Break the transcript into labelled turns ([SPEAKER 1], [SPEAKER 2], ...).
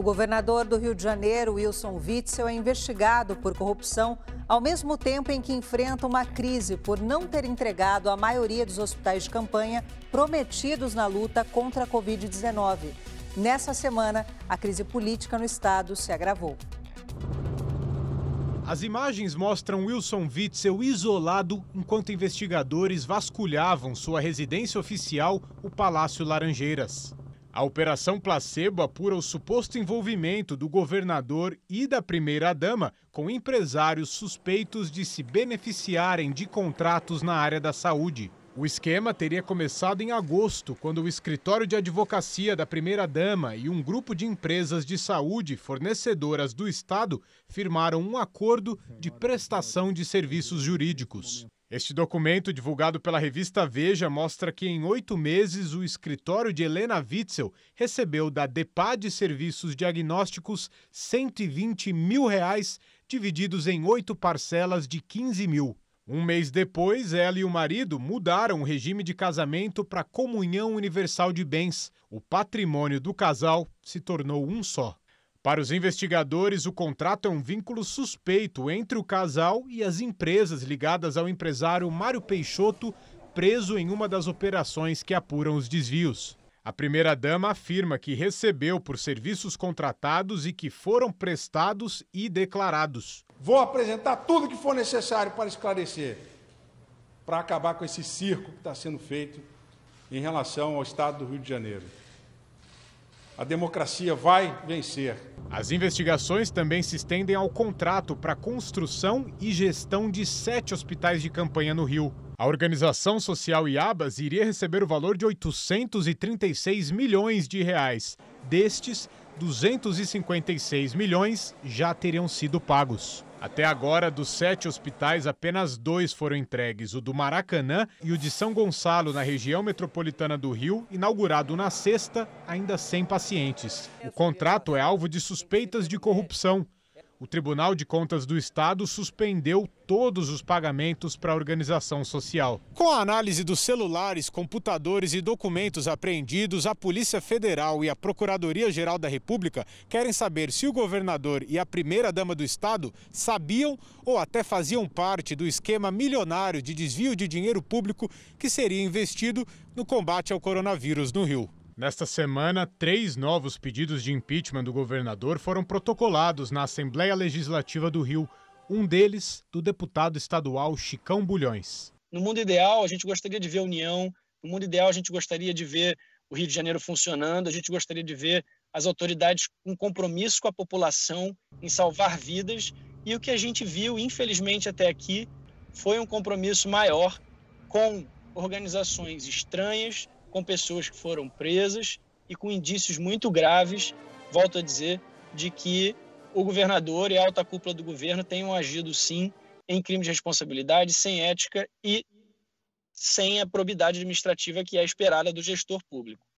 [SPEAKER 1] O governador do Rio de Janeiro, Wilson Witzel, é investigado por corrupção, ao mesmo tempo em que enfrenta uma crise por não ter entregado a maioria dos hospitais de campanha prometidos na luta contra a Covid-19. Nessa semana, a crise política no estado se agravou. As imagens mostram Wilson Witzel isolado enquanto investigadores vasculhavam sua residência oficial, o Palácio Laranjeiras. A Operação Placebo apura o suposto envolvimento do governador e da primeira-dama com empresários suspeitos de se beneficiarem de contratos na área da saúde. O esquema teria começado em agosto, quando o escritório de advocacia da primeira-dama e um grupo de empresas de saúde fornecedoras do Estado firmaram um acordo de prestação de serviços jurídicos. Este documento, divulgado pela revista Veja, mostra que em oito meses o escritório de Helena Witzel recebeu da DEPAD Serviços Diagnósticos 120 mil reais, divididos em oito parcelas de 15 mil. Um mês depois, ela e o marido mudaram o regime de casamento para comunhão universal de bens. O patrimônio do casal se tornou um só. Para os investigadores, o contrato é um vínculo suspeito entre o casal e as empresas ligadas ao empresário Mário Peixoto, preso em uma das operações que apuram os desvios. A primeira-dama afirma que recebeu por serviços contratados e que foram prestados e declarados. Vou apresentar tudo que for necessário para esclarecer, para acabar com esse circo que está sendo feito em relação ao Estado do Rio de Janeiro. A democracia vai vencer. As investigações também se estendem ao contrato para construção e gestão de sete hospitais de campanha no Rio. A organização social Iabas iria receber o valor de 836 milhões de reais. Destes, 256 milhões já teriam sido pagos. Até agora, dos sete hospitais, apenas dois foram entregues: o do Maracanã e o de São Gonçalo, na região metropolitana do Rio, inaugurado na sexta, ainda sem pacientes. O contrato é alvo de suspeitas de corrupção o Tribunal de Contas do Estado suspendeu todos os pagamentos para a organização social. Com a análise dos celulares, computadores e documentos apreendidos, a Polícia Federal e a Procuradoria-Geral da República querem saber se o governador e a primeira-dama do Estado sabiam ou até faziam parte do esquema milionário de desvio de dinheiro público que seria investido no combate ao coronavírus no Rio. Nesta semana, três novos pedidos de impeachment do governador foram protocolados na Assembleia Legislativa do Rio, um deles do deputado estadual Chicão Bulhões.
[SPEAKER 2] No mundo ideal, a gente gostaria de ver a União, no mundo ideal, a gente gostaria de ver o Rio de Janeiro funcionando, a gente gostaria de ver as autoridades com compromisso com a população em salvar vidas. E o que a gente viu, infelizmente, até aqui foi um compromisso maior com organizações estranhas com pessoas que foram presas e com indícios muito graves, volto a dizer, de que o governador e a alta cúpula do governo tenham agido sim em crime de responsabilidade, sem ética e sem a probidade administrativa que é esperada do gestor público.